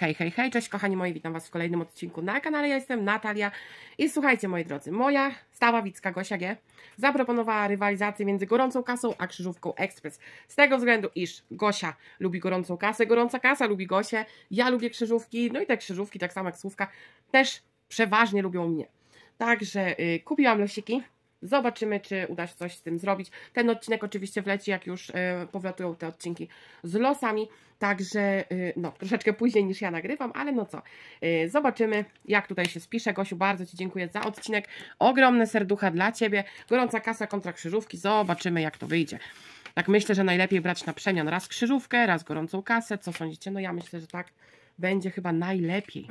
Hej, hej, hej, cześć kochani moi, witam Was w kolejnym odcinku na kanale, ja jestem Natalia i słuchajcie moi drodzy, moja stała widzka Gosia G zaproponowała rywalizację między gorącą kasą a krzyżówką Express. z tego względu, iż Gosia lubi gorącą kasę, gorąca kasa lubi Gosię, ja lubię krzyżówki, no i te krzyżówki, tak samo jak słówka, też przeważnie lubią mnie. Także yy, kupiłam losiki, Zobaczymy, czy uda się coś z tym zrobić. Ten odcinek oczywiście wleci, jak już e, powlatują te odcinki z losami. Także e, no, troszeczkę później niż ja nagrywam, ale no co, e, zobaczymy jak tutaj się spisze. Gosiu, bardzo Ci dziękuję za odcinek. Ogromne serducha dla Ciebie. Gorąca kasa kontra krzyżówki. Zobaczymy jak to wyjdzie. Tak myślę, że najlepiej brać na przemian raz krzyżówkę, raz gorącą kasę. Co sądzicie? No ja myślę, że tak będzie chyba najlepiej.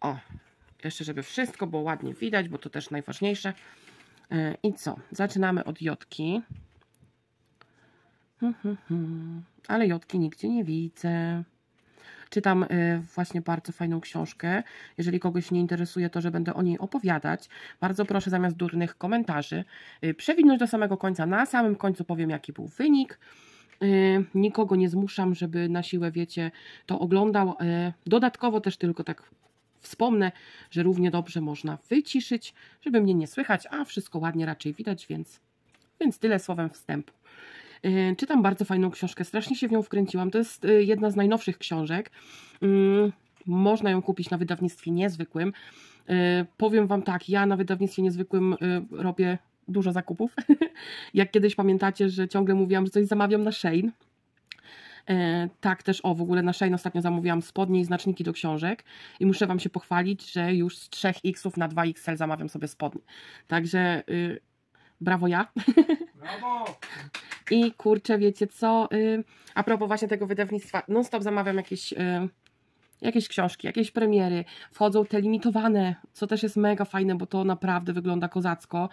O, jeszcze żeby wszystko było ładnie widać, bo to też najważniejsze. E, I co? Zaczynamy od jodki. Hmm, hmm, hmm. Ale jodki nigdzie nie widzę. Czytam e, właśnie bardzo fajną książkę. Jeżeli kogoś nie interesuje to, że będę o niej opowiadać, bardzo proszę zamiast durnych komentarzy e, przewinąć do samego końca. Na samym końcu powiem, jaki był wynik. Nikogo nie zmuszam, żeby na siłę, wiecie, to oglądał. Dodatkowo też tylko tak wspomnę, że równie dobrze można wyciszyć, żeby mnie nie słychać, a wszystko ładnie raczej widać, więc, więc tyle słowem wstępu. Yy, czytam bardzo fajną książkę, strasznie się w nią wkręciłam. To jest yy, jedna z najnowszych książek. Yy, można ją kupić na wydawnictwie niezwykłym. Y, powiem Wam tak, ja na wydawnictwie niezwykłym y, robię dużo zakupów. Jak kiedyś pamiętacie, że ciągle mówiłam, że coś zamawiam na Shane E, tak też, o w ogóle na Shane ostatnio zamówiłam spodnie i znaczniki do książek i muszę Wam się pochwalić, że już z 3X na 2XL zamawiam sobie spodnie. Także yy, brawo ja. Brawo! I kurczę, wiecie co, y, a propos właśnie tego wydawnictwa, non stop zamawiam jakieś... Y, jakieś książki, jakieś premiery, wchodzą te limitowane, co też jest mega fajne, bo to naprawdę wygląda kozacko.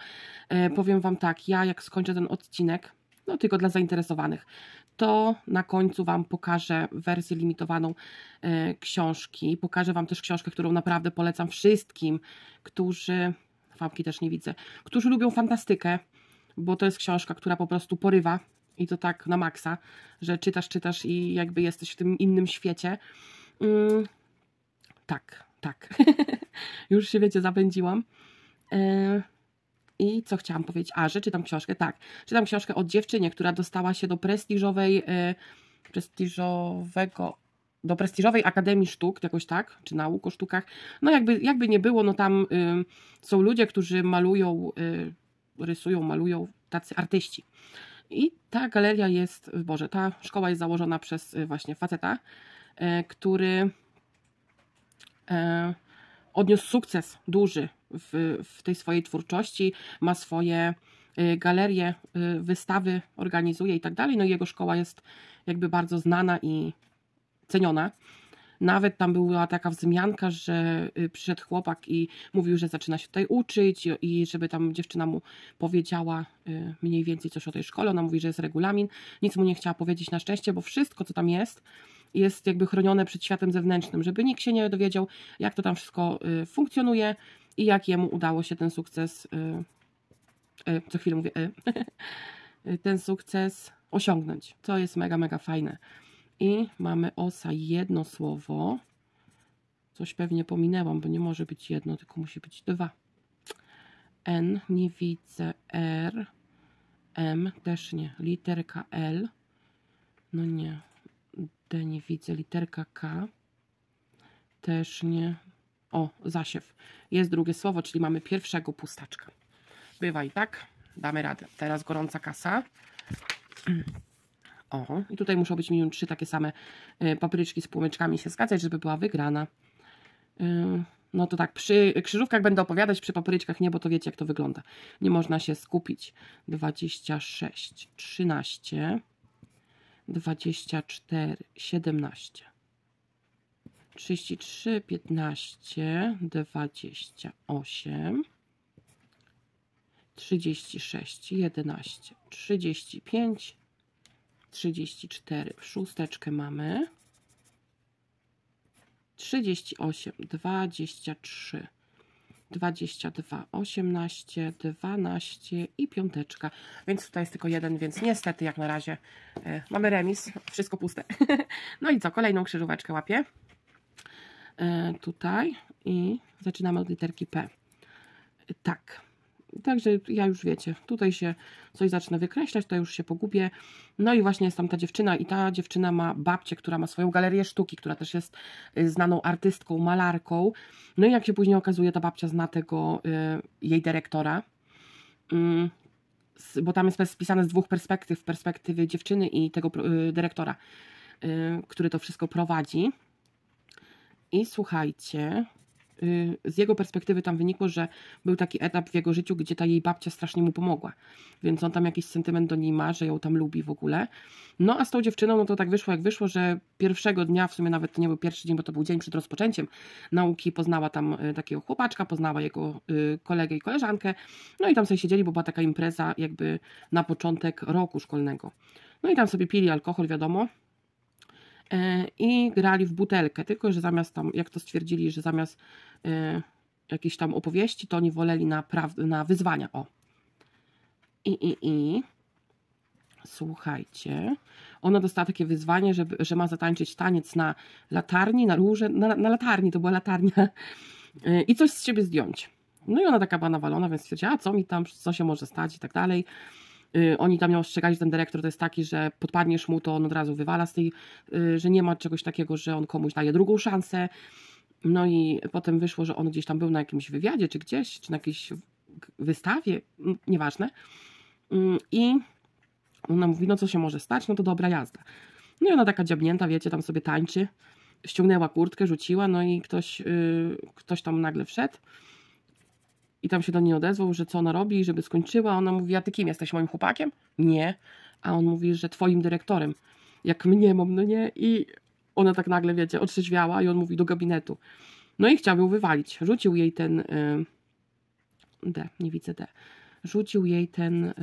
E, powiem Wam tak, ja jak skończę ten odcinek, no tylko dla zainteresowanych, to na końcu Wam pokażę wersję limitowaną e, książki. Pokażę Wam też książkę, którą naprawdę polecam wszystkim, którzy, fabki też nie widzę, którzy lubią fantastykę, bo to jest książka, która po prostu porywa i to tak na maksa, że czytasz, czytasz i jakby jesteś w tym innym świecie. Mm, tak, tak. Już się wiecie, zapędziłam. E, i co chciałam powiedzieć? A, że czytam książkę, tak. Czytam książkę o dziewczynie, która dostała się do prestiżowej, y, prestiżowego, do prestiżowej Akademii Sztuk, jakoś tak, czy nauk o sztukach. No jakby, jakby nie było, no tam y, są ludzie, którzy malują, y, rysują, malują, tacy artyści. I ta galeria jest, Boże, ta szkoła jest założona przez y, właśnie faceta, y, który odniósł sukces duży w, w tej swojej twórczości, ma swoje y, galerie, y, wystawy organizuje i tak dalej. No i jego szkoła jest jakby bardzo znana i ceniona. Nawet tam była taka wzmianka, że y, przyszedł chłopak i mówił, że zaczyna się tutaj uczyć i żeby tam dziewczyna mu powiedziała mniej więcej coś o tej szkole. Ona mówi, że jest regulamin. Nic mu nie chciała powiedzieć na szczęście, bo wszystko, co tam jest, jest jakby chronione przed światem zewnętrznym, żeby nikt się nie dowiedział, jak to tam wszystko funkcjonuje, i jak jemu udało się ten sukces, y, y, co chwilę mówię, y, ten sukces osiągnąć, co jest mega, mega fajne. I mamy osa jedno słowo, coś pewnie pominęłam, bo nie może być jedno, tylko musi być dwa. N nie widzę, R, M też nie, literka L, no nie, D nie widzę, literka K, też nie, o zasiew. Jest drugie słowo, czyli mamy pierwszego pustaczka. Bywa i tak, damy radę. Teraz gorąca kasa. O, i tutaj muszą być minimum trzy takie same y, papryczki z płomyczkami się zgadzać, żeby była wygrana. Y, no to tak, przy krzyżówkach będę opowiadać, przy papryczkach nie, bo to wiecie jak to wygląda. Nie można się skupić. 26, 13, 24, 17. 33, 15, 28, 36, 11, 35, 34. W szósteczkę mamy 38, 23, 22, 18, 12 i piąteczka. Więc tutaj jest tylko jeden, więc niestety jak na razie y, mamy remis. Wszystko puste. no i co? Kolejną krzyżóweczkę łapię. E, tutaj i zaczynamy od literki P. Tak. Także ja już wiecie, tutaj się coś zacznę wykreślać, to już się pogubię. No i właśnie jest tam ta dziewczyna i ta dziewczyna ma babcię, która ma swoją galerię sztuki, która też jest y, znaną artystką, malarką. No i jak się później okazuje, ta babcia zna tego y, jej dyrektora mm, bo tam jest spisane z dwóch perspektyw, perspektywy dziewczyny i tego y, dyrektora, który to wszystko prowadzi. I słuchajcie, y, z jego perspektywy tam wynikło, że był taki etap w jego życiu, gdzie ta jej babcia strasznie mu pomogła. Więc on tam jakiś sentyment do niej ma, że ją tam lubi w ogóle. No a z tą dziewczyną, no to tak wyszło jak wyszło, że pierwszego dnia, w sumie nawet to nie był pierwszy dzień, bo to był dzień przed rozpoczęciem nauki, poznała tam y, takiego chłopaczka, poznała jego y, kolegę i koleżankę. No i tam sobie siedzieli, bo była taka impreza jakby na początek roku szkolnego. No i tam sobie pili alkohol, wiadomo, E, i grali w butelkę, tylko że zamiast tam, jak to stwierdzili, że zamiast e, jakiejś tam opowieści, to oni woleli na, na wyzwania. O. I, i, i. Słuchajcie, ona dostała takie wyzwanie, że, że ma zatańczyć taniec na latarni, na róże, na, na latarni, to była latarnia, e, i coś z siebie zdjąć. No i ona taka była nawalona, więc stwierdziła, a co mi tam, co się może stać i tak dalej. Y, oni tam ją ostrzegali, że ten dyrektor to jest taki, że podpadniesz mu, to on od razu wywala z tej, y, że nie ma czegoś takiego, że on komuś daje drugą szansę. No i potem wyszło, że on gdzieś tam był na jakimś wywiadzie, czy gdzieś, czy na jakiejś wystawie, nieważne. Mm, I ona mówi, no co się może stać, no to dobra jazda. No i ona taka dziabnięta, wiecie, tam sobie tańczy. Ściągnęła kurtkę, rzuciła, no i ktoś, y, ktoś tam nagle wszedł i tam się do niej odezwał, że co ona robi, żeby skończyła. Ona mówi, a ty kim jesteś, moim chłopakiem? Nie. A on mówi, że twoim dyrektorem. Jak mnie mam, no nie? I ona tak nagle, wiecie, otrzeźwiała i on mówi, do gabinetu. No i chciał ją wywalić. Rzucił jej ten... Yy, D, nie widzę D. Rzucił jej ten y,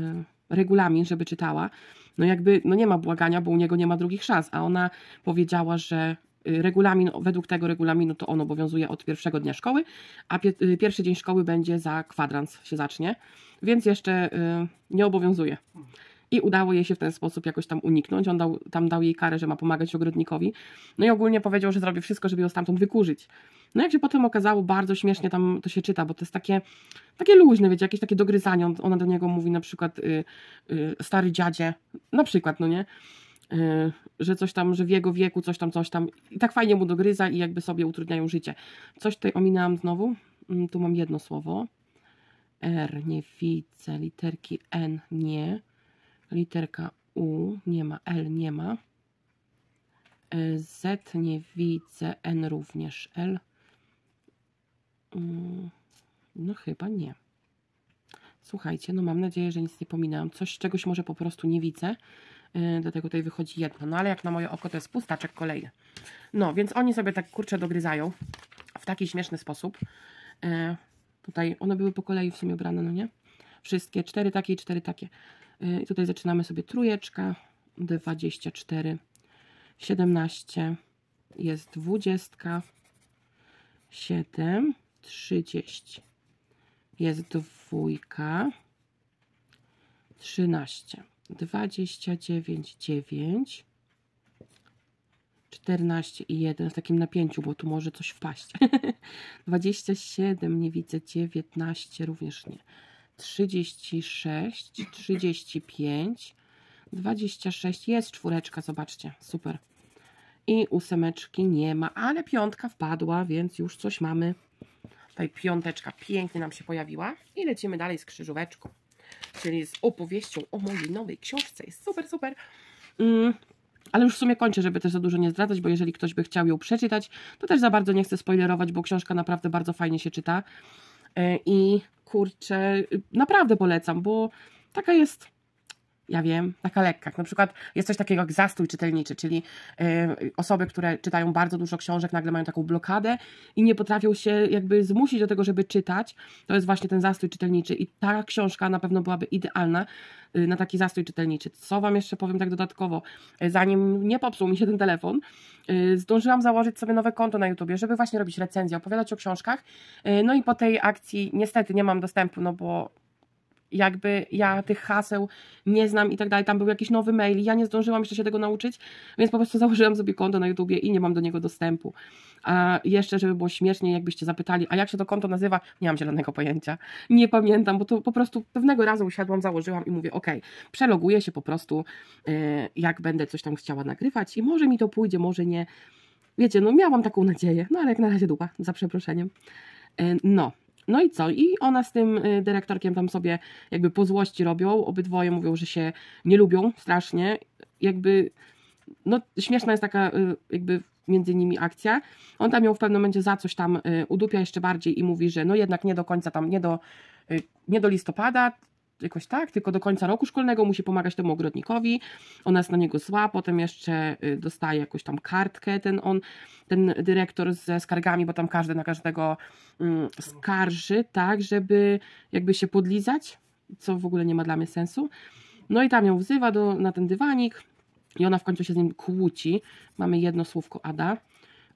regulamin, żeby czytała. No jakby, no nie ma błagania, bo u niego nie ma drugich szans, a ona powiedziała, że regulamin, według tego regulaminu to on obowiązuje od pierwszego dnia szkoły, a pie, y, pierwszy dzień szkoły będzie za kwadrans się zacznie, więc jeszcze y, nie obowiązuje. I udało jej się w ten sposób jakoś tam uniknąć. On dał, tam dał jej karę, że ma pomagać ogrodnikowi. No i ogólnie powiedział, że zrobi wszystko, żeby ją stamtąd wykurzyć. No jak się potem okazało, bardzo śmiesznie tam to się czyta, bo to jest takie, takie luźne, wiecie, jakieś takie dogryzanie. Ona do niego mówi na przykład y, y, stary dziadzie, na przykład, no nie? Y, że coś tam, że w jego wieku coś tam, coś tam. I tak fajnie mu dogryza i jakby sobie utrudniają życie. Coś tutaj ominęłam znowu. Mm, tu mam jedno słowo. R nie widzę, literki N nie, literka U nie ma, L nie ma, y, Z nie widzę, N również, L. Mm, no chyba nie. Słuchajcie, no mam nadzieję, że nic nie pominęłam. Coś czegoś może po prostu nie widzę. Y, dlatego tutaj wychodzi jedno. No ale jak na moje oko to jest pustaczek kolejny. No, więc oni sobie tak kurczę dogryzają w taki śmieszny sposób. E, tutaj one były po kolei w sumie brane, no nie? Wszystkie, cztery takie i cztery takie. E, tutaj zaczynamy sobie trójeczka, 24, 17, jest 20, 7, 30, jest dwójka, 13 dwadzieścia dziewięć dziewięć czternaście i jeden z takim napięciu, bo tu może coś wpaść. dwadzieścia siedem nie widzę, 19 również nie. trzydzieści sześć trzydzieści pięć dwadzieścia sześć jest czwóreczka, zobaczcie, super. I ósemeczki nie ma, ale piątka wpadła, więc już coś mamy. Tutaj piąteczka pięknie nam się pojawiła. I lecimy dalej z krzyżóweczką czyli z opowieścią o mojej nowej książce. Jest super, super. Mm. Ale już w sumie kończę, żeby też za dużo nie zdradzać, bo jeżeli ktoś by chciał ją przeczytać, to też za bardzo nie chcę spoilerować, bo książka naprawdę bardzo fajnie się czyta. E, I kurczę, y, naprawdę polecam, bo taka jest ja wiem, na kalekkach. Na przykład jest coś takiego jak zastój czytelniczy, czyli y, osoby, które czytają bardzo dużo książek, nagle mają taką blokadę i nie potrafią się jakby zmusić do tego, żeby czytać. To jest właśnie ten zastój czytelniczy i ta książka na pewno byłaby idealna y, na taki zastój czytelniczy. Co Wam jeszcze powiem tak dodatkowo? Y, zanim nie popsuł mi się ten telefon, y, zdążyłam założyć sobie nowe konto na YouTubie, żeby właśnie robić recenzję, opowiadać o książkach. Y, no i po tej akcji niestety nie mam dostępu, no bo jakby ja tych haseł nie znam i tak dalej, tam był jakiś nowy mail ja nie zdążyłam jeszcze się tego nauczyć, więc po prostu założyłam sobie konto na YouTubie i nie mam do niego dostępu. A jeszcze, żeby było śmieszniej, jakbyście zapytali, a jak się to konto nazywa? Nie mam zielonego pojęcia. Nie pamiętam, bo to po prostu pewnego razu usiadłam, założyłam i mówię, ok, przeloguję się po prostu, y, jak będę coś tam chciała nagrywać i może mi to pójdzie, może nie. Wiecie, no miałam taką nadzieję, no ale jak na razie dupa, za przeproszeniem. Y, no, no i co? I ona z tym y, dyrektorkiem tam sobie jakby po złości robią. Obydwoje mówią, że się nie lubią strasznie. Jakby, no śmieszna jest taka y, jakby między nimi akcja. On tam ją w pewnym momencie za coś tam y, udupia jeszcze bardziej i mówi, że no jednak nie do końca tam, nie do, nie do listopada, jakoś tak, tylko do końca roku szkolnego musi pomagać temu ogrodnikowi, ona jest na niego zła, potem jeszcze y, dostaje jakąś tam kartkę ten on, ten dyrektor ze skargami, bo tam każdy na każdego mm, skarży, tak, żeby jakby się podlizać, co w ogóle nie ma dla mnie sensu. No i tam ją wzywa do, na ten dywanik i ona w końcu się z nim kłóci. Mamy jedno słówko Ada.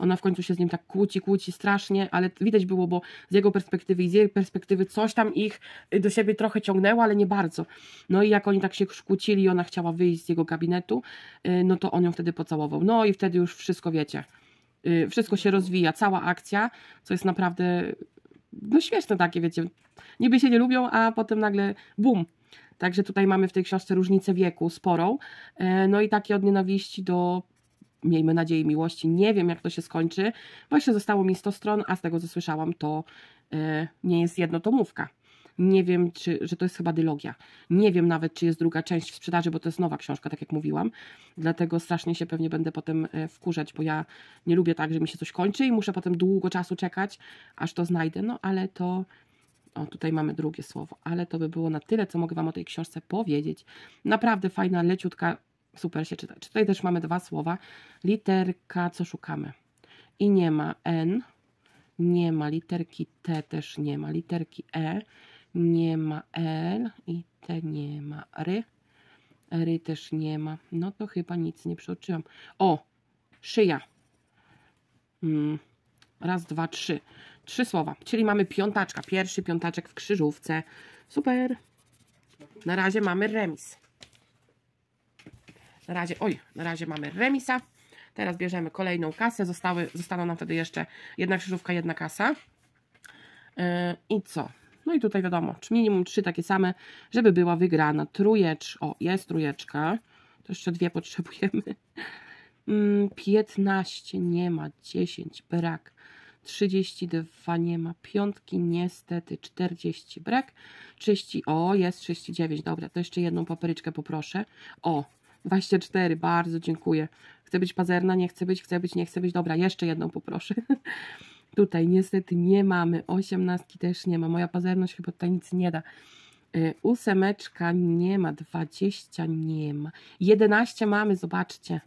Ona w końcu się z nim tak kłóci, kłóci strasznie, ale widać było, bo z jego perspektywy i z jej perspektywy coś tam ich y, do siebie trochę ciągnęło, ale nie bardzo. No i jak oni tak się kłócili, ona chciała wyjść z jego gabinetu, y, no to on ją wtedy pocałował. No i wtedy już wszystko wiecie. Y, wszystko się rozwija, cała akcja, co jest naprawdę no śmieszne takie, wiecie. Niby się nie lubią, a potem nagle bum, Także tutaj mamy w tej książce różnicę wieku sporą. E, no i takie od nienawiści do miejmy nadzieję, miłości. Nie wiem, jak to się skończy. Właśnie zostało mi 100 stron, a z tego, co słyszałam, to e, nie jest jednotomówka. Nie wiem, czy, że to jest chyba dylogia. Nie wiem nawet, czy jest druga część w sprzedaży, bo to jest nowa książka, tak jak mówiłam. Dlatego strasznie się pewnie będę potem e, wkurzać, bo ja nie lubię tak, że mi się coś kończy i muszę potem długo czasu czekać, aż to znajdę. No ale to. O, tutaj mamy drugie słowo, ale to by było na tyle, co mogę Wam o tej książce powiedzieć. Naprawdę fajna, leciutka super się czyta. Tutaj też mamy dwa słowa. Literka, co szukamy. I nie ma N, nie ma literki T, też nie ma literki E, nie ma L i T nie ma ry. Ry też nie ma. No to chyba nic nie przeoczyłam. O, szyja. Hmm. Raz, dwa, trzy. Trzy słowa. Czyli mamy piątaczka. Pierwszy piątaczek w krzyżówce. Super. Na razie mamy remis. Na razie, oj, na razie mamy remisa. Teraz bierzemy kolejną kasę. Zostały, zostaną nam wtedy jeszcze jedna krzyżówka, jedna kasa. Yy, I co? No i tutaj wiadomo, czy minimum trzy takie same, żeby była wygrana. Trójecz, o, jest trójeczka. To jeszcze dwie potrzebujemy. 15 mm, nie ma, 10 brak. 32 nie ma, piątki niestety, 40 brak, 30, o jest 39, dobra, to jeszcze jedną papryczkę poproszę, o 24, bardzo dziękuję. Chcę być pazerna, nie chcę być, chcę być, nie chcę być. Dobra, jeszcze jedną poproszę. tutaj niestety nie mamy, 18, też nie ma. Moja pazerność chyba tutaj nic nie da. Y, ósemeczka nie ma, 20 nie ma, 11 mamy, zobaczcie.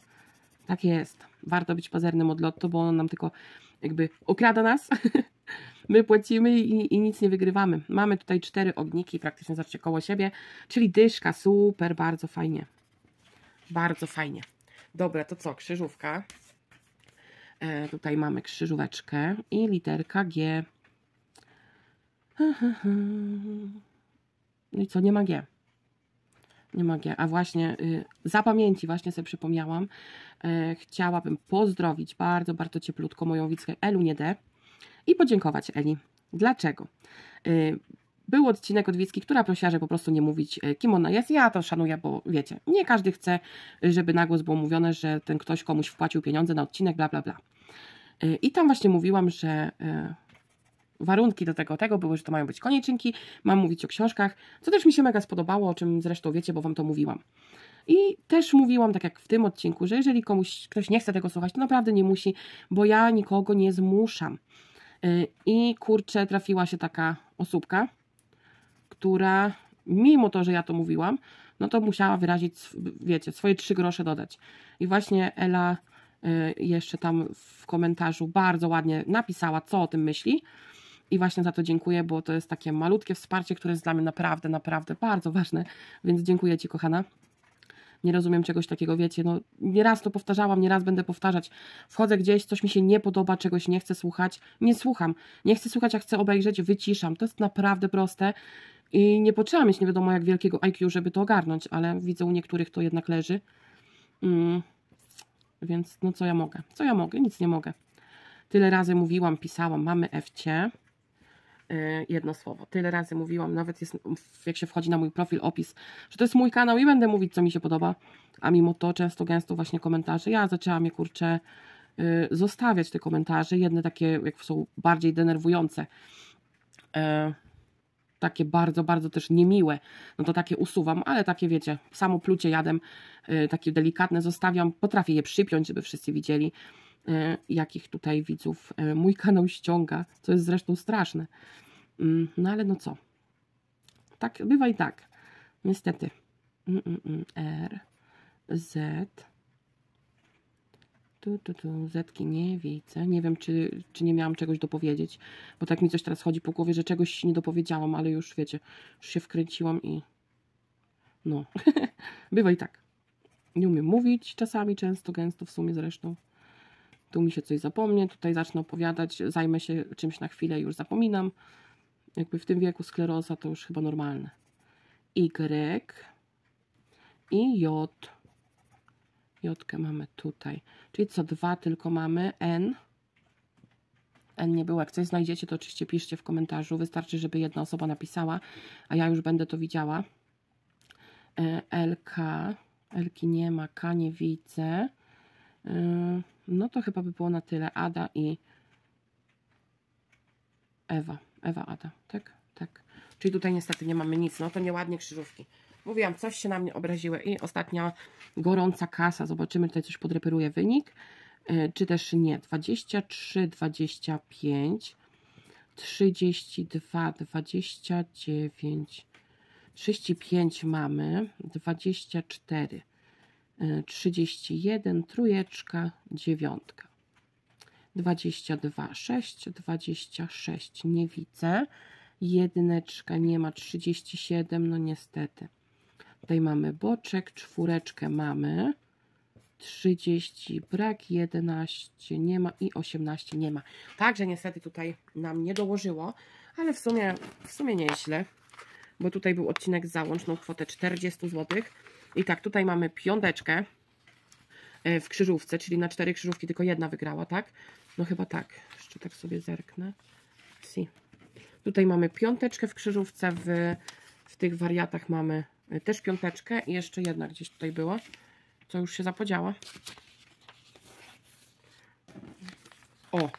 Tak jest. Warto być pazernym od lotu, bo on nam tylko jakby okrada nas. My płacimy i, i, nic nie wygrywamy. Mamy tutaj cztery ogniki praktycznie zawsze koło siebie, czyli dyszka, super, bardzo fajnie. Bardzo fajnie. Dobra, to co? Krzyżówka. E, tutaj mamy krzyżóweczkę i literka G. No i co? Nie ma G. Nie ma G. A właśnie y, za pamięci właśnie sobie przypomniałam. E, chciałabym pozdrowić bardzo, bardzo cieplutko moją widzkę Elunię D i podziękować Eli. Dlaczego? Y, był odcinek Odwicki, która prosiła, żeby po prostu nie mówić, e, kim ona jest. Ja to szanuję, bo wiecie, nie każdy chce, e, żeby na głos było mówione, że ten ktoś komuś wpłacił pieniądze na odcinek, bla, bla, bla. E, I tam właśnie mówiłam, że warunki do tego, tego były, że to mają być konieczynki, mam mówić o książkach, co też mi się mega spodobało, o czym zresztą wiecie, bo Wam to mówiłam. I też mówiłam, tak jak w tym odcinku, że jeżeli komuś, ktoś nie chce tego słuchać, to naprawdę nie musi, bo ja nikogo nie zmuszam. I kurczę, trafiła się taka osóbka, która mimo to, że ja to mówiłam, no to musiała wyrazić, wiecie, swoje trzy grosze dodać. I właśnie Ela y, jeszcze tam w komentarzu bardzo ładnie napisała, co o tym myśli. I właśnie za to dziękuję, bo to jest takie malutkie wsparcie, które jest dla mnie naprawdę, naprawdę bardzo ważne. Więc dziękuję Ci, kochana nie rozumiem czegoś takiego, wiecie, no nieraz to powtarzałam, nieraz będę powtarzać. Wchodzę gdzieś, coś mi się nie podoba, czegoś nie chcę słuchać, nie słucham. Nie chcę słuchać, a chcę obejrzeć, wyciszam. To jest naprawdę proste i nie potrzeba mieć nie wiadomo jak wielkiego IQ, żeby to ogarnąć, ale widzę u niektórych to jednak leży. Mm. Więc no co ja mogę? Co ja mogę? Nic nie mogę. Tyle razy mówiłam, pisałam, mamy FC. Y, jedno słowo. Tyle razy mówiłam, nawet jest, jak się wchodzi na mój profil opis, że to jest mój kanał i będę mówić, co mi się podoba, a mimo to często gęsto właśnie komentarze. Ja zaczęłam je, kurczę, y, zostawiać te komentarze, jedne takie, jak są bardziej denerwujące, y, takie bardzo, bardzo też niemiłe, no to takie usuwam, ale takie wiecie, samo plucie jadem, takie delikatne zostawiam, potrafię je przypiąć, żeby wszyscy widzieli, E, jakich tutaj widzów e, mój kanał ściąga, co jest zresztą straszne. Mm, no ale no co? Tak, bywa i tak. Niestety. Mm, mm, R, Z. Tu, tu, tu, Zetki nie widzę. Nie wiem, czy, czy nie miałam czegoś dopowiedzieć, bo tak mi coś teraz chodzi po głowie, że czegoś nie dopowiedziałam, ale już wiecie, już się wkręciłam i. No, bywa i tak. Nie umiem mówić czasami, często, gęsto w sumie zresztą tu mi się coś zapomnie, tutaj zacznę opowiadać, zajmę się czymś na chwilę i już zapominam. Jakby w tym wieku skleroza to już chyba normalne. Y i J. J mamy tutaj. Czyli co dwa tylko mamy N. N nie było. Jak coś znajdziecie, to oczywiście piszcie w komentarzu. Wystarczy, żeby jedna osoba napisała, a ja już będę to widziała. E, LK. Lki nie ma, K nie widzę. E, no to chyba by było na tyle. Ada i Ewa. Ewa, Ada. Tak, tak. Czyli tutaj niestety nie mamy nic. No to nieładnie krzyżówki. Mówiłam, coś się na mnie obraziły. I ostatnia gorąca kasa. Zobaczymy, tutaj coś podreperuje wynik. Y, czy też nie. 23, 25, 32, 29, 35 mamy, 24. 31, trójeczka, dziewiątka. 22, 6, 26 nie widzę. Jedyneczka nie ma, 37, no niestety. Tutaj mamy boczek, czwóreczkę mamy. 30 brak, 11 nie ma i 18 nie ma. Także niestety tutaj nam nie dołożyło, ale w sumie, w sumie nieźle, bo tutaj był odcinek załączną kwotę 40 zł. I tak, tutaj mamy piąteczkę e, w krzyżówce, czyli na cztery krzyżówki tylko jedna wygrała, tak? No chyba tak, jeszcze tak sobie zerknę. Si. Tutaj mamy piąteczkę w krzyżówce, w, w tych wariatach mamy e, też piąteczkę i jeszcze jedna gdzieś tutaj była, co już się zapodziała. O,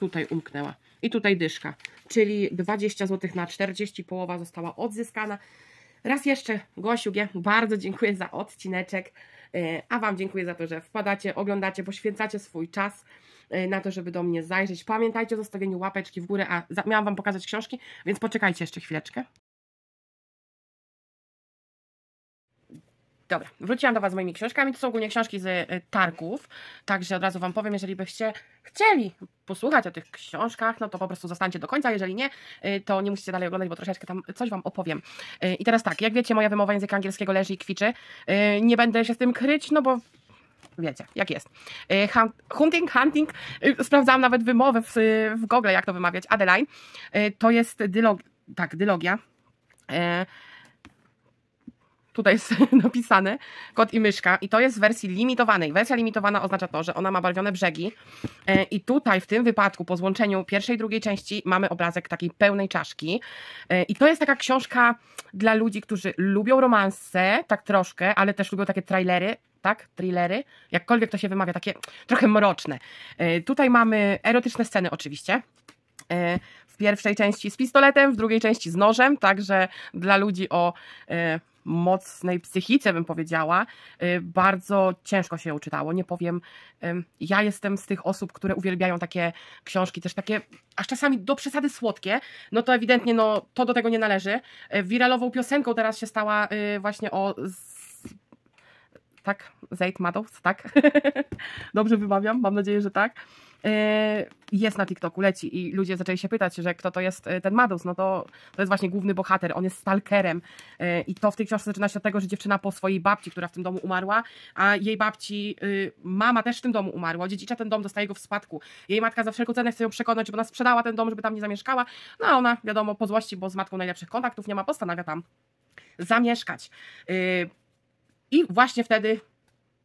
tutaj umknęła. I tutaj dyszka, czyli 20 zł na 40, połowa została odzyskana. Raz jeszcze, Gosiu bardzo dziękuję za odcineczek, e, a Wam dziękuję za to, że wpadacie, oglądacie, poświęcacie swój czas e, na to, żeby do mnie zajrzeć. Pamiętajcie o zostawieniu łapeczki w górę, a miałam Wam pokazać książki, więc poczekajcie jeszcze chwileczkę. Dobra, wróciłam do Was z moimi książkami. To są ogólnie książki z y, targów, także od razu Wam powiem, jeżeli byście chcieli posłuchać o tych książkach, no to po prostu zostańcie do końca, jeżeli nie, y, to nie musicie dalej oglądać, bo troszeczkę tam coś Wam opowiem. Y, I teraz tak, jak wiecie, moja wymowa języka angielskiego leży i kwiczy. Nie będę się z tym kryć, no bo wiecie, jak jest. Hunting, hunting, sprawdzałam nawet wymowę w, w Google, jak to wymawiać, Adeline. To jest dylog... tak, dylogia tutaj jest napisane, kot i myszka i to jest w wersji limitowanej. Wersja limitowana oznacza to, że ona ma barwione brzegi e, i tutaj w tym wypadku po złączeniu pierwszej i drugiej części mamy obrazek takiej pełnej czaszki e, i to jest taka książka dla ludzi, którzy lubią romanse, tak troszkę, ale też lubią takie trailery, tak? Thrillery, jakkolwiek to się wymawia, takie trochę mroczne. E, tutaj mamy erotyczne sceny oczywiście, w pierwszej części z pistoletem, w drugiej części z nożem, także dla ludzi o mocnej psychice, bym powiedziała, y, bardzo ciężko się ją czytało. Nie powiem, ja jestem z tych osób, które uwielbiają takie książki, też takie, aż czasami do przesady słodkie, no to ewidentnie no, to do tego nie należy. Y, wiralową piosenką teraz się stała y, właśnie o tak? Zaid Madows, tak? Dobrze wymawiam, mam nadzieję, że tak. Yy, jest na TikToku, leci i ludzie zaczęli się pytać, że kto to jest y, ten Madus, no to to jest właśnie główny bohater, on jest stalkerem y, i to w tej książce zaczyna się od tego, że dziewczyna po swojej babci, która w tym domu umarła, a jej babci, y, mama też w tym domu umarła, dziedzicza ten dom, dostaje go w spadku. Jej matka za wszelką cenę chce ją przekonać, żeby ona sprzedała ten dom, żeby tam nie zamieszkała, no a ona wiadomo po złości, bo z matką najlepszych kontaktów nie ma, postanawia tam zamieszkać. I właśnie wtedy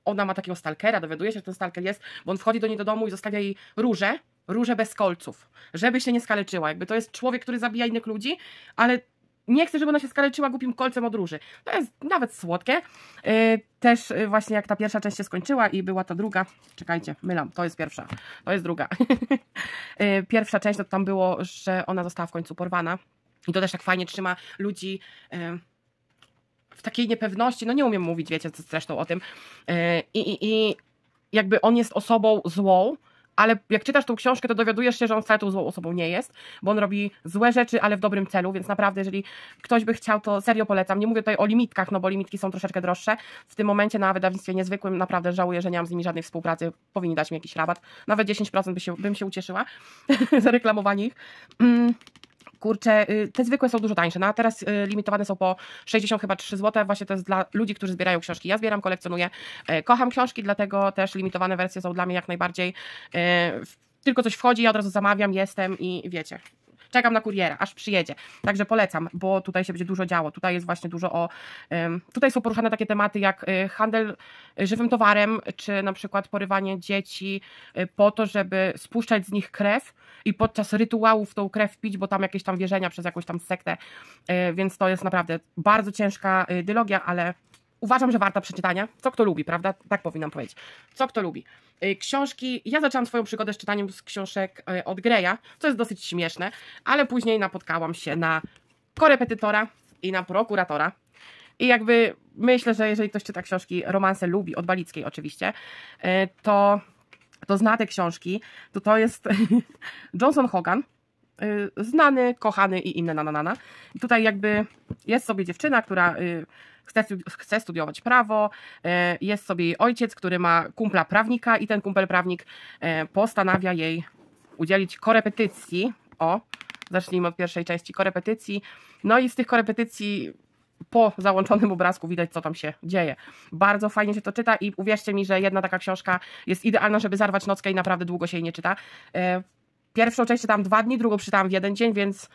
ona ma takiego stalkera, dowiaduje się, że ten stalker jest, bo on wchodzi do niej do domu i zostawia jej róże, róże bez kolców, żeby się nie skaleczyła. Jakby to jest człowiek, który zabija innych ludzi, ale nie chce, żeby ona się skaleczyła głupim kolcem od róży. To jest nawet słodkie. Y, też y, właśnie jak ta pierwsza część się skończyła i była ta druga, czekajcie, mylam, to jest pierwsza, to jest druga. Y, pierwsza część, to tam było, że ona została w końcu porwana. I to też tak fajnie trzyma ludzi w takiej niepewności, no nie umiem mówić, wiecie zresztą o tym. E, I, i, i jakby on jest osobą złą, ale jak czytasz tą książkę, to dowiadujesz się, że on wcale tą złą osobą nie jest, bo on robi złe rzeczy, ale w dobrym celu, więc naprawdę, jeżeli ktoś by chciał, to serio polecam. Nie mówię tutaj o limitkach, no bo limitki są troszeczkę droższe. W tym momencie na wydawnictwie niezwykłym naprawdę żałuję, że nie mam z nimi żadnej współpracy. Powinni dać mi jakiś rabat. Nawet 10% by się, bym się ucieszyła. reklamowanie ich. Mm kurczę, y, te zwykłe są dużo tańsze, no a teraz y, limitowane są po 60 chyba 3 zł, właśnie to jest dla ludzi, którzy zbierają książki. Ja zbieram, kolekcjonuję, e, kocham książki, dlatego też limitowane wersje są dla mnie jak najbardziej e, tylko coś wchodzi, ja od razu zamawiam, jestem i wiecie, Czekam na kuriera, aż przyjedzie. Także polecam, bo tutaj się będzie dużo działo. Tutaj jest właśnie dużo o. Tutaj są poruszane takie tematy jak y, handel y, żywym towarem, czy na przykład porywanie dzieci y, po to, żeby spuszczać z nich krew i podczas rytuałów tą krew pić, bo tam jakieś tam wierzenia przez jakąś tam sektę. Więc to jest naprawdę bardzo ciężka dylogia, ale uważam, że warta przeczytania. Co kto lubi, prawda? Tak powinnam powiedzieć. Co kto lubi. Y, książki, ja zaczęłam swoją przygodę z czytaniem z książek y, od Greja, co jest dosyć śmieszne, ale później napotkałam się na korepetytora i na prokuratora. I jakby myślę, że jeżeli ktoś czyta książki, romanse lubi, od Balickiej oczywiście, y, to, to zna te książki, to to jest Johnson Hogan, znany, kochany i inne na, na, na. Tutaj jakby jest sobie dziewczyna, która chce, chce studiować prawo, e, jest sobie jej ojciec, który ma kumpla prawnika i ten kumpel prawnik e, postanawia jej udzielić korepetycji. O, zacznijmy od pierwszej części korepetycji. No i z tych korepetycji po załączonym obrazku widać, co tam się dzieje. Bardzo fajnie się to czyta i uwierzcie mi, że jedna taka książka jest idealna, żeby zarwać nockę i naprawdę długo się jej nie czyta. E, pierwszą część czytałam dwa dni, drugą czytałam w jeden dzień, więc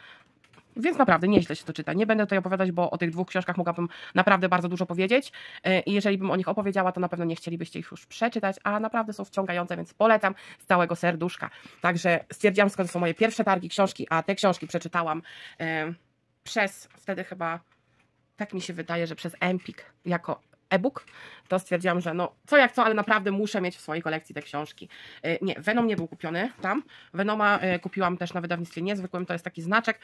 więc naprawdę nieźle się to czyta. Nie będę tutaj opowiadać, bo o tych dwóch książkach mogłabym naprawdę bardzo dużo powiedzieć. E, I jeżeli bym o nich opowiedziała, to na pewno nie chcielibyście ich już przeczytać, a naprawdę są wciągające, więc polecam z całego serduszka. Także stwierdziłam, skąd są moje pierwsze targi książki, a te książki przeczytałam e, przez wtedy chyba, tak mi się wydaje, że przez Empik jako e-book, to stwierdziłam, że no co jak co, ale naprawdę muszę mieć w swojej kolekcji te książki. E, nie, Venom nie był kupiony tam. Venoma kupiłam też na wydawnictwie niezwykłym, to jest taki znaczek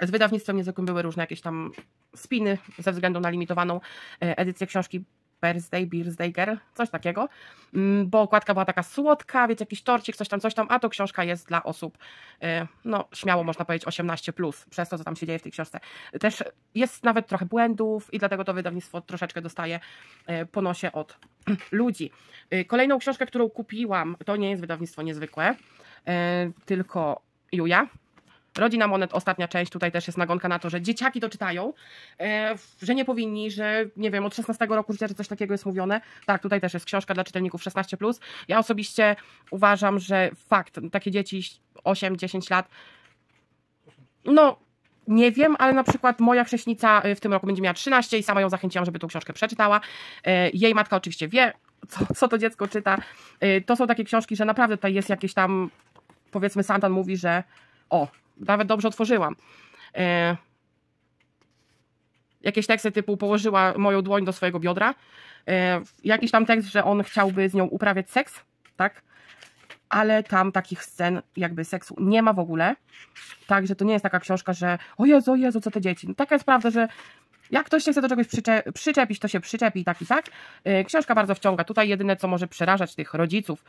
z wydawnictwem niezwykłym były różne jakieś tam spiny ze względu na limitowaną e, edycję książki Birthday, Birthday Girl, coś takiego, mm, bo okładka była taka słodka, więc jakiś torcik, coś tam, coś tam, a to książka jest dla osób, e, no śmiało można powiedzieć 18+, plus, przez to, co tam się dzieje w tej książce. Też jest nawet trochę błędów i dlatego to wydawnictwo troszeczkę dostaje e, po nosie od ludzi. Kolejną książkę, którą kupiłam, to nie jest wydawnictwo niezwykłe, tylko Juja, Rodzina Monet, ostatnia część, tutaj też jest nagonka na to, że dzieciaki to czytają, e, że nie powinni, że nie wiem, od 16 roku życia, że coś takiego jest mówione. Tak, tutaj też jest książka dla czytelników 16+. Ja osobiście uważam, że fakt, takie dzieci 8-10 lat, no nie wiem, ale na przykład moja chrześnica e, w tym roku będzie miała 13 i sama ją zachęciłam, żeby tą książkę przeczytała. E, jej matka oczywiście wie, co, co to dziecko czyta. To są takie książki, że naprawdę tutaj jest jakieś tam, powiedzmy, Santan mówi, że o, nawet dobrze otworzyłam. E, jakieś teksty typu położyła moją dłoń do swojego biodra. E, jakiś tam tekst, że on chciałby z nią uprawiać seks, tak? Ale tam takich scen jakby seksu nie ma w ogóle. Także to nie jest taka książka, że o Jezu, o Jezu, co te dzieci. No, taka jest prawda, że jak ktoś się chce do czegoś przycze- przyczepić, to się przyczepi tak i tak. Y, książka bardzo wciąga. Tutaj jedyne, co może przerażać tych rodziców,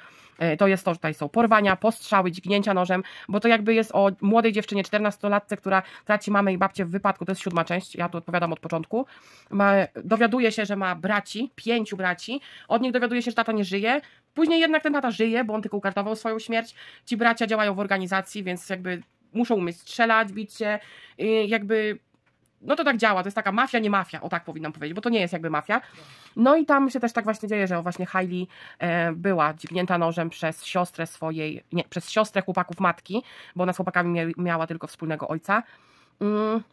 y, to jest to, że tutaj są porwania, postrzały, dźgnięcia nożem, bo to jakby jest o młodej dziewczynie, 14-latce, która traci mamę i babcię w wypadku. To jest siódma część, ja tu odpowiadam od początku. Ma, dowiaduje się, że ma braci, pięciu braci. Od nich dowiaduje się, że tata nie żyje. Później jednak ten tata żyje, bo on tylko ukartował swoją śmierć. Ci bracia działają w organizacji, więc jakby muszą umieć strzelać, bić się, y, jakby no to tak działa, to jest taka mafia, nie mafia, o tak powinnam powiedzieć, bo to nie jest jakby mafia. No i tam się też tak właśnie dzieje, że właśnie Hailey e, była dźgnięta nożem przez siostrę swojej, nie, przez siostrę chłopaków matki, bo ona z chłopakami miała tylko wspólnego ojca. Mm,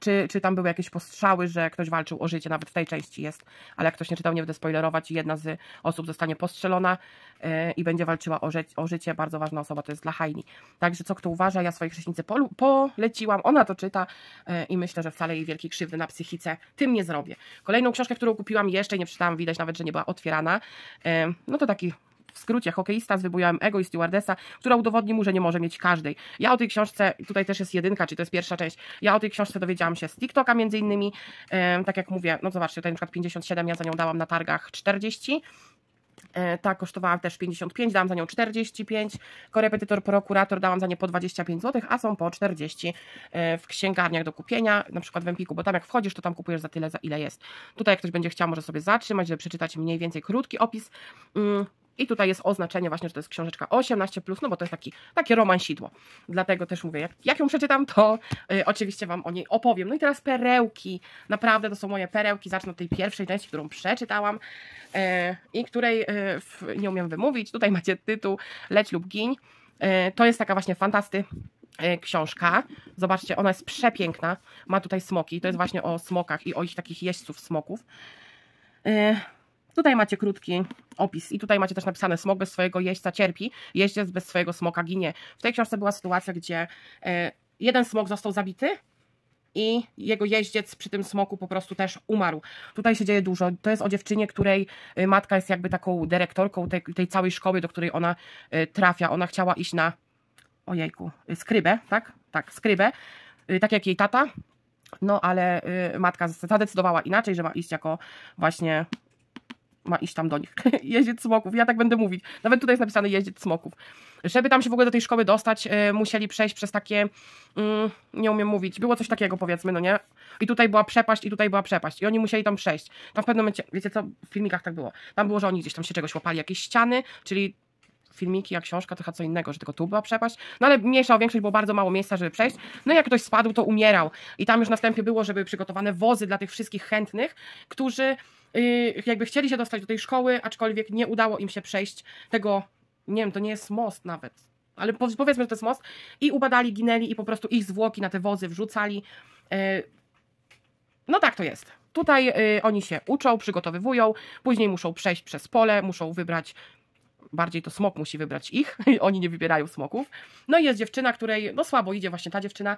czy, czy tam były jakieś postrzały, że ktoś walczył o życie, nawet w tej części jest, ale jak ktoś nie czytał, nie będę spoilerować, jedna z osób zostanie postrzelona yy, i będzie walczyła o, ży o, życie, bardzo ważna osoba, to jest dla Haini. Także co kto uważa, ja swojej chrześnicy poleciłam, ona to czyta yy, i myślę, że wcale jej wielkiej krzywdy na psychice tym nie zrobię. Kolejną książkę, którą kupiłam jeszcze nie przeczytałam, widać nawet, że nie była otwierana, yy, no to taki w skrócie hokeista z wybujałem ego i stewardesa, która udowodni mu, że nie może mieć każdej. Ja o tej książce, tutaj też jest jedynka, czy to jest pierwsza część, ja o tej książce dowiedziałam się z TikToka między innymi, tak jak mówię, no zobaczcie, tutaj na przykład 57, ja za nią dałam na targach 40, e, ta kosztowała też 55, dałam za nią 45, korepetytor, prokurator dałam za nie po 25 zł, a są po 40 e, w księgarniach do kupienia, na przykład w Empiku, bo tam jak wchodzisz, to tam kupujesz za tyle, za ile jest. Tutaj jak ktoś będzie chciał, może sobie zatrzymać, żeby przeczytać mniej więcej krótki opis mm, i tutaj jest oznaczenie właśnie, że to jest książeczka 18, no bo to jest taki, takie romansidło. Dlatego też mówię, jak, jak ją przeczytam, to y, oczywiście Wam o niej opowiem. No i teraz perełki. Naprawdę to są moje perełki. Zacznę od tej pierwszej części, którą przeczytałam y, i której y, nie umiem wymówić. Tutaj macie tytuł Leć lub giń. Y, to jest taka właśnie fantasty y, książka. Zobaczcie, ona jest przepiękna. Ma tutaj smoki. To jest właśnie o smokach i o ich takich jeźdźców smoków. Y, Tutaj macie krótki opis i tutaj macie też napisane smog bez swojego jeźdźca cierpi, jeździec bez swojego smoka ginie. W tej książce była sytuacja, gdzie e, jeden smok został zabity, i jego jeździec przy tym smoku po prostu też umarł. Tutaj się dzieje dużo. To jest o dziewczynie, której e, matka jest jakby taką dyrektorką tej, tej całej szkoły, do której ona e, trafia. Ona chciała iść na, ojejku, skrybę, tak? Tak, skrybę, tak jak jej tata. No ale matka zadecydowała inaczej, że ma iść jako właśnie ma iść tam do nich. jeździć smoków, ja tak będę mówić. Nawet tutaj jest napisane jeździć smoków. Żeby tam się w ogóle do tej szkoły dostać, y, musieli przejść przez takie, y, nie umiem mówić, było coś takiego powiedzmy, no nie? I tutaj była przepaść, i tutaj była przepaść. I oni musieli tam przejść. Tam w pewnym momencie, wiecie co, w filmikach tak było. Tam było, że oni gdzieś tam się czegoś łapali, jakieś ściany, czyli filmiki, jak książka, trochę co innego, że tylko tu była przepaść. No ale mniejsza o większość, było bardzo mało miejsca, żeby przejść. No i jak ktoś spadł, to umierał. I tam już następnie było, żeby przygotowane wozy dla tych wszystkich chętnych, którzy Y, jakby chcieli się dostać do tej szkoły, aczkolwiek nie udało im się przejść tego, nie wiem, to nie jest most nawet, ale powiedzmy, że to jest most i ubadali, ginęli i po prostu ich zwłoki na te wozy wrzucali. Y, no tak to jest. Tutaj y, oni się uczą, przygotowywują, później muszą przejść przez pole, muszą wybrać bardziej to smok musi wybrać ich, oni nie wybierają smoków. No i jest dziewczyna, której no słabo idzie właśnie ta dziewczyna.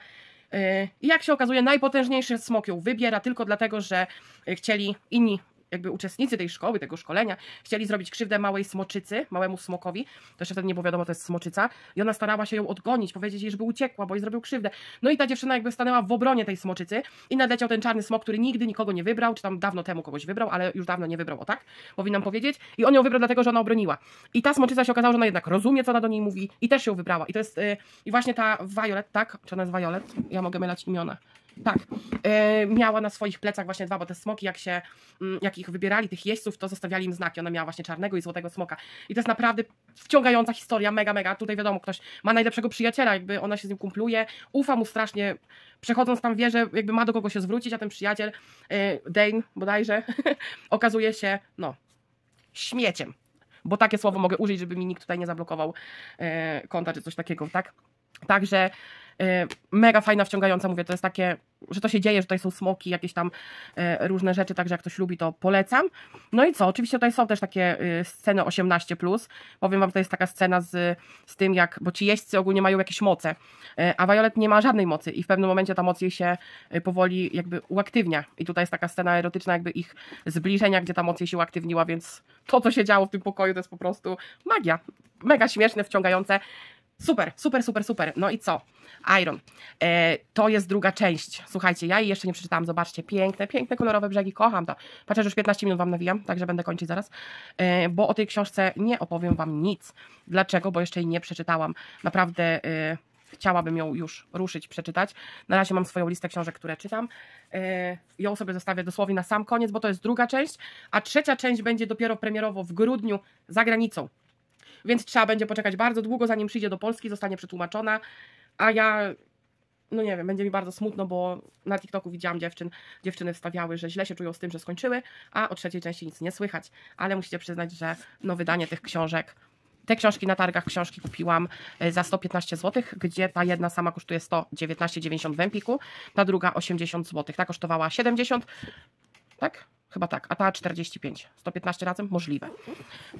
I jak się okazuje, najpotężniejszy smok ją wybiera tylko dlatego, że chcieli inni jakby uczestnicy tej szkoły, tego szkolenia, chcieli zrobić krzywdę małej smoczycy, małemu smokowi, to jeszcze wtedy nie było wiadomo, to jest smoczyca, i ona starała się ją odgonić, powiedzieć jej, żeby uciekła, bo jej zrobił krzywdę. No i ta dziewczyna jakby stanęła w obronie tej smoczycy i nadleciał ten czarny smok, który nigdy nikogo nie wybrał, czy tam dawno temu kogoś wybrał, ale już dawno nie wybrał, o tak, powinnam powiedzieć, i on ją wybrał dlatego, że ona obroniła. I ta smoczyca się okazała, że ona jednak rozumie, co ona do niej mówi i też ją wybrała. I to jest, yy, i właśnie ta Violet, tak, czy ona jest Violet? Ja mogę mylać imiona. Tak, e, miała na swoich plecach właśnie dwa, bo te smoki, jak się, mm, jak ich wybierali, tych jeźdźców, to zostawiali im znaki. Ona miała właśnie czarnego i złotego smoka. I to jest naprawdę wciągająca historia, mega, mega. Tutaj wiadomo, ktoś ma najlepszego przyjaciela, jakby ona się z nim kumpluje, ufa mu strasznie, przechodząc tam wie, że jakby ma do kogo się zwrócić, a ten przyjaciel, e, Dane bodajże, okazuje się, no, śmieciem. Bo takie słowo mogę użyć, żeby mi nikt tutaj nie zablokował e, konta czy coś takiego, tak? Także Y, mega fajna, wciągająca, mówię, to jest takie, że to się dzieje, że tutaj są smoki, jakieś tam y, różne rzeczy, także jak ktoś lubi, to polecam. No i co, oczywiście tutaj są też takie y, sceny 18+, plus. powiem Wam, to jest taka scena z, z tym jak, bo ci jeźdźcy ogólnie mają jakieś moce, a Violet nie ma żadnej mocy i w pewnym momencie ta moc jej się powoli jakby uaktywnia i tutaj jest taka scena erotyczna jakby ich zbliżenia, gdzie ta moc jej się uaktywniła, więc to, co się działo w tym pokoju, to jest po prostu magia. Mega śmieszne, wciągające. Super, super, super, super. No i co? Iron. E, to jest druga część. Słuchajcie, ja jej jeszcze nie przeczytałam. Zobaczcie, piękne, piękne, kolorowe brzegi. Kocham to. Patrzę, że już 15 minut Wam nawijam, także będę kończyć zaraz, e, bo o tej książce nie opowiem Wam nic. Dlaczego? Bo jeszcze jej nie przeczytałam. Naprawdę... E, chciałabym ją już ruszyć, przeczytać. Na razie mam swoją listę książek, które czytam. E, ją sobie zostawię dosłownie na sam koniec, bo to jest druga część, a trzecia część będzie dopiero premierowo w grudniu za granicą więc trzeba będzie poczekać bardzo długo, zanim przyjdzie do Polski, zostanie przetłumaczona, a ja no nie wiem, będzie mi bardzo smutno, bo na TikToku widziałam dziewczyn, dziewczyny wstawiały, że źle się czują z tym, że skończyły, a o trzeciej części nic nie słychać. Ale musicie przyznać, że no wydanie tych książek, te książki na targach, książki kupiłam e, za 115 zł, gdzie ta jedna sama kosztuje 119,90 w Empiku, ta druga 80 zł. Ta kosztowała 70, tak? Chyba tak, A ta 45, 115 razem? Możliwe.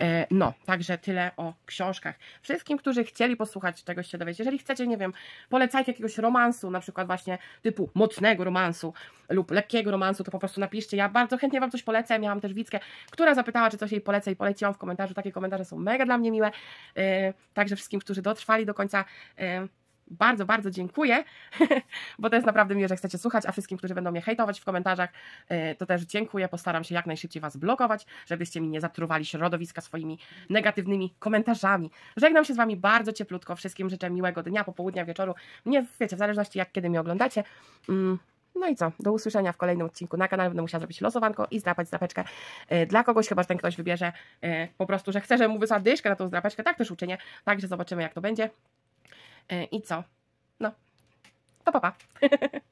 E, no, także tyle o książkach. Wszystkim, którzy chcieli posłuchać czegoś się dowiedzieć, jeżeli chcecie, nie wiem, polecajcie jakiegoś romansu, na przykład właśnie typu mocnego romansu lub lekkiego romansu, to po prostu napiszcie. Ja bardzo chętnie Wam coś polecę. Miałam też Wickę, która zapytała, czy coś jej polecę i poleciłam w komentarzu. Takie komentarze są mega dla mnie miłe. E, także wszystkim, którzy dotrwali do końca e, bardzo, bardzo dziękuję, bo to jest naprawdę miłe, że chcecie słuchać, a wszystkim, którzy będą mnie hejtować w komentarzach, e, to też dziękuję. Postaram się jak najszybciej Was blokować, żebyście mi nie zatruwali środowiska swoimi negatywnymi komentarzami. Żegnam się z Wami bardzo cieplutko. Wszystkim życzę miłego dnia, popołudnia, wieczoru. Nie wiecie, w zależności jak kiedy mnie oglądacie. Mm, no i co? Do usłyszenia w kolejnym odcinku na kanale. Będę musiała zrobić losowanko i zdrapać zdrapeczkę e, dla kogoś, chyba że ten ktoś wybierze e, po prostu, że chce, że mu wysłać dyszkę na tą zdrapeczkę. Tak też uczynię. Także zobaczymy, jak to będzie. E, I co? No, to papa. Pa.